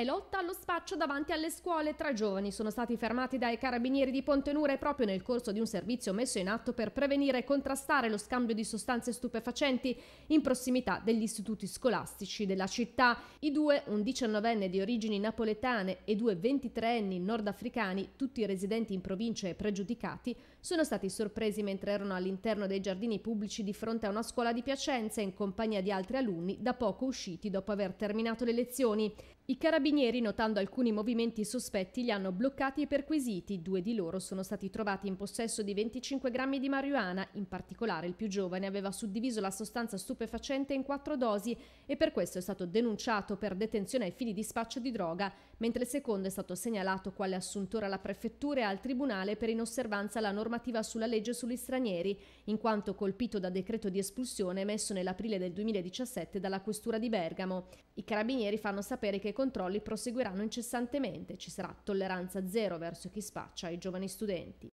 È lotta allo spaccio davanti alle scuole. Tre giovani sono stati fermati dai carabinieri di Pontenure proprio nel corso di un servizio messo in atto per prevenire e contrastare lo scambio di sostanze stupefacenti in prossimità degli istituti scolastici della città. I due, un 19enne di origini napoletane e due 23enni nordafricani, tutti residenti in provincia e pregiudicati, sono stati sorpresi mentre erano all'interno dei giardini pubblici di fronte a una scuola di Piacenza in compagnia di altri alunni da poco usciti dopo aver terminato le lezioni. I carabinieri carabinieri, notando alcuni movimenti sospetti, li hanno bloccati e perquisiti. Due di loro sono stati trovati in possesso di 25 grammi di marijuana. In particolare, il più giovane aveva suddiviso la sostanza stupefacente in quattro dosi e per questo è stato denunciato per detenzione ai fini di spaccio di droga mentre il secondo è stato segnalato quale assuntore alla prefettura e al tribunale per inosservanza alla normativa sulla legge sugli stranieri, in quanto colpito da decreto di espulsione emesso nell'aprile del 2017 dalla questura di Bergamo. I carabinieri fanno sapere che i controlli proseguiranno incessantemente, ci sarà tolleranza zero verso chi spaccia i giovani studenti.